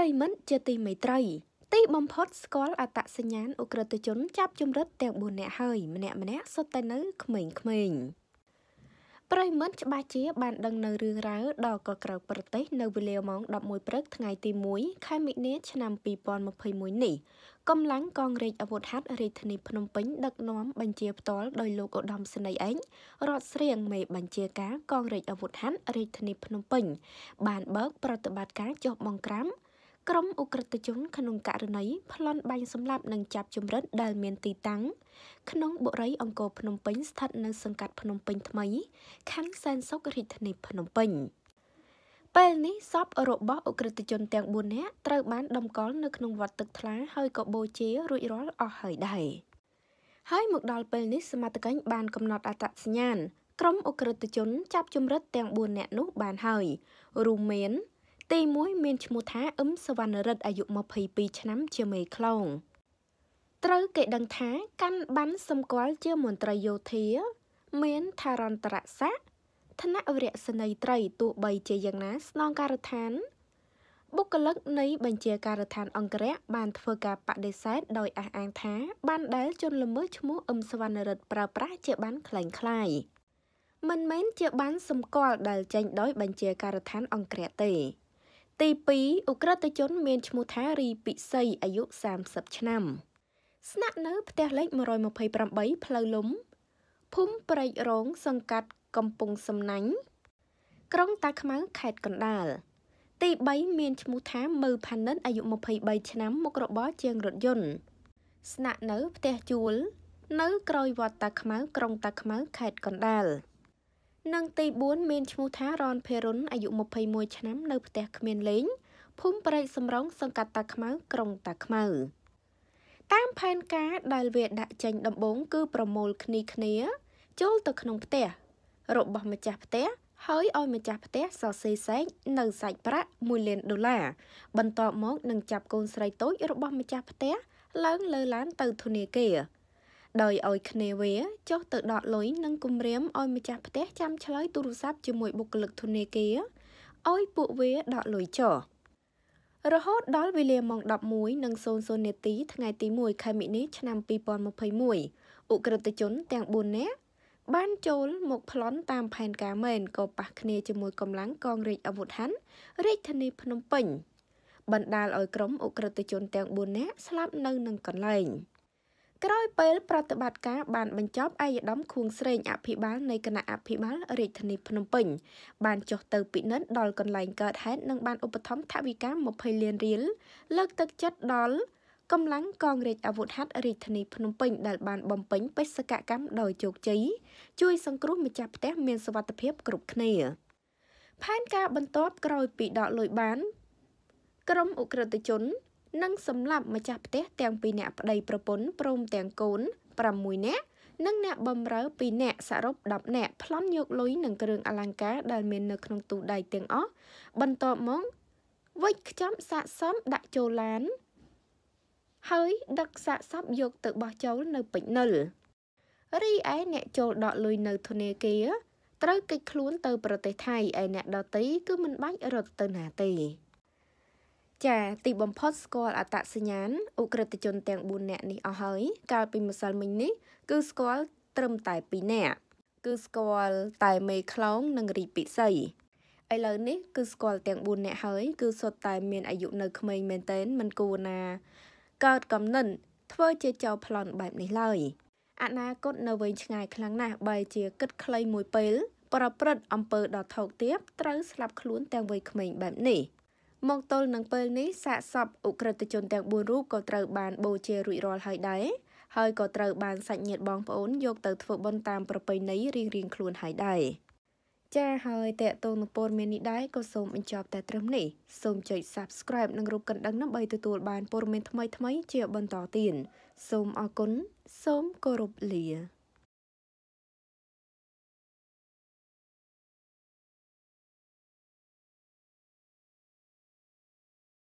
ប្រិមិត្តជាទីមេត្រីទីបំផុតស្គាល់អត្តសញ្ញាណអ ுக ្រិតជនចាប់ជំរិតទាំង4នាក់ហើយម្នាក់ម្នាក់សុទ្ធតែនៅក្មេងៗប្រិមិត្តច្បាស់ជាបានដឹងនៅរឿងរ៉ាវដល់កក្រៅប្រទេសនៅវេលាម៉ោង11ព្រឹកថ្ងៃទី1ខែមិនិនាឆ្នាំ2021នេះកម្លាំងកងរាជអាវុធហត្ថរាជធានីភ្នំពេញដឹកនាំបញ្ជាផ្ទាល់ដោយលោកឧត្តមសេនីយ៍ឯងរដ្ឋស្រៀងមេបញ្ជាការកងរាជអាវុធហត្ថរាជធានីភ្នំពេញបានបើកប្រតិបត្តិការចុះបង្ក្រាបក្រុមអ ுக ្រិតជនក្នុងករណីប្លន់បាញ់សម្លាប់និងចាប់ជំរិតដែលមានទីតាំងក្នុងបុរីអង្គរភ្នំពេញស្ថិតនៅសង្កាត់ភ្នំពេញថ្មីខណ្ឌសែនសុខរាជធានីភ្នំពេញពេលនេះសពរបស់អ ுக ្រិតជនទាំង4នាក់ត្រូវបានដំកល់នៅក្នុងវត្តទឹកថ្លាហើយក៏បូជារួចរាល់អស់ហើយដែរហើយមកដល់ពេលនេះសមត្ថកិច្ចបានកំណត់អត្តសញ្ញាណក្រុមអ ுக ្រិតជនចាប់ជំរិតទាំង4នាក់នោះបានហើយរួមមានទី1មានឈ្មោះថាអឹមសវណ្ណរិទ្ធអាយុ22ឆ្នាំជាមេខ្លោងត្រូវគេដឹងថាកាន់បានសម្គាល់ជាមន្ត្រីយោធា មានថារន្តរស័ក្តិឋានៈវរៈសនីត្រីទោះបីជាយ៉ាងណាស្នងការដ្ឋានបុគ្គលិកនៃបញ្ជាការដ្ឋានអង្គរៈបានធ្វើការបដិសេធដោយអះអាងថាបានដែលជនល្មើសឈ្មោះអឹមសវណ្ណរិទ្ធប្រើប្រាស់ជាបានខ្លែងខ្លាយមិនមែនជាបានសម្គាល់ដែលចេញ ដោយបញ្ជាការដ្ឋានអង្គរៈទេទី2អ ுக ្រិតជនមានឈ្មោះថារីពិសីអាយុ30ឆ្នាំស្នាក់នៅផ្ទះលេខ128ផ្លូវលំភូមិព្រែករងសង្កាត់កំពង់សំណាញ់ក្រុងតាខ្មៅខេត្តកណ្ដាលទី3មានឈ្មោះថាមើផានិនអាយុ23ឆ្នាំមុខរបរជាងរថយន្តស្នាក់នៅផ្ទះជួល នៅ ក្រោយវត្តតាខ្មៅក្រុងតាខ្មៅខេត្តកណ្ដាលនិងទី4មានឈ្មោះថារនភេរុនអាយុ21ឆ្នាំនៅផ្ទះគ្មានលេងភូមិប្រែកសំរងសង្កាត់តាខ្មៅ ក្រុងតាខ្មៅតាមផែនការដែលវាដាក់ចេញដំបូងគឺ ប្រមូលគ្នាគ្នាចូលទៅក្នុងផ្ទះរបស់ម្ចាស់ផ្ទះហើយឲ្យម្ចាស់ផ្ទះសរសេរសែកនៅសាច់ប្រាក់1លានដុល្លារបន្ទាប់មក នឹងចាប់កូនស្រីតូចរបស់ម្ចាស់ផ្ទះឡើងលើឡានទៅធនាគារដោយឲ្យគ្នាវាចុះទៅដកលុយនិងគម្រាមឲ្យម្ចាស់ផ្ទះចាំឆ្លើយទូរស័ព្ទជាមួយបុគ្គលិកធនាគារឲ្យពួកវាដកលុយចោលរហូតដល់វេលាម៉ោង11:00នាទី ថ្ងៃទី1ខែមិនិលឆ្នាំ2021អ ுக ្រិតជនទាំង4នាក់បានចូលមកប្លន់តាមផែនការមែនក៏ប៉ះគ្នាជាមួយកម្លាំងកងរាជអាវុធហັນរាជធានីភ្នំពេញបណ្ដាលឲ្យក្រុមអ ுக ្រិតជនទាំង4នាក់ស្លាប់នៅនឹងកន្លែង។ក្រោយពេលប្រតិបត្តិការបានបញ្ចប់ឯកឧត្តមខួងស្រេងអភិបាលនៃគណៈអភិបាលរាជធានីភ្នំពេញបានចុះទៅពិនិត្យដល់កន្លែងកើតហេតុនិងបានឧបត្ថម្ភថវិកា20លានរៀលលើកទឹកចិត្តដល់កម្លាំងកងរាជអាវុធហត្ថរាជធានីភ្នំពេញដែលបានបំពេញបេសកកម្មដោយជោគជ័យជួយសង្គ្រោះម្ចាស់ផ្ទះមានសុវត្ថិភាពគ្រប់គ្នាផែនការបន្ទាប់ក្រោយពីដកលុយបានក្រុមអ ுக ្រិតជននិងសម្លាប់ម្ចាស់ផ្ទះទាំងពីរអ្នកប្តីប្រពន្ធព្រមទាំងកូន6នាក់និងអ្នកបំរើ2នាក់សរុប10នាក់ប្លន់យកលុយនិងគ្រឿងអលង្ការដែលមាននៅក្នុងទូដៃទាំងអស់បន្ទាប់មកវិច្ខ្ចប់សាកសមដាក់ចូលឡាន ហើយដឹកសាកសពយកទៅបោះចោលនៅពេជ្រនិលរីឯអ្នកចូលដកលុយនៅធនាគារត្រូវកិច្ចខ្លួនទៅប្រទេសថៃឯអ្នកដតីគឺមិនបាច់រត់ទៅណាទេចាទីបំផុតស្គាល់អត្តសញ្ញាណអ ுக ្រិតជនទាំង4នាក់នេះអស់ហើយកាលពីម្សិលមិញនេះ គឺស្គាល់ត្រឹមតែ2នាក់គឺស្គាល់តែមេខ្លោងនិងរីពិសីឥឡូវនេះគឺស្គាល់ទាំង4នាក់ហើយគឺសុទ្ធតែមានអាយុនៅក្មេងមែនទែនមិនគួរណាកើតកំណិនធ្វើជាចោលប្លន់បែបនេះឡើយអនាគតនៅវែងឆ្ងាយខ្លាំងណាស់បែជាគិតខ្លីមួយពេល ប្រព្រឹត្តអំពើដ៏ថោកទាបត្រូវស្លាប់ខ្លួនទាំងវ័យក្មេងបែបនេះ។មកទល់នឹងពេលនេះសាកសពអ ுக ្រិតជនទាំង4រូបក៏ត្រូវ បានបូជារួចរាល់ហើយដែរហើយក៏ត្រូវ បានសាច់ញាតិបងប្អូនយកទៅធ្វើបុណ្យតាមប្រពៃណីរៀងៗខ្លួនហើយដែរចាហើយតេតងនពរមាននេះដែរក៏សូមបញ្ចប់ តែត្រឹមនេះសូមចុច Subscribe និងរូបកណ្ដឹងដើម្បីទទួលបានព័ត៌មានថ្មីៗជាបន្តទៀតសូមអរគុណសូមគោរពលា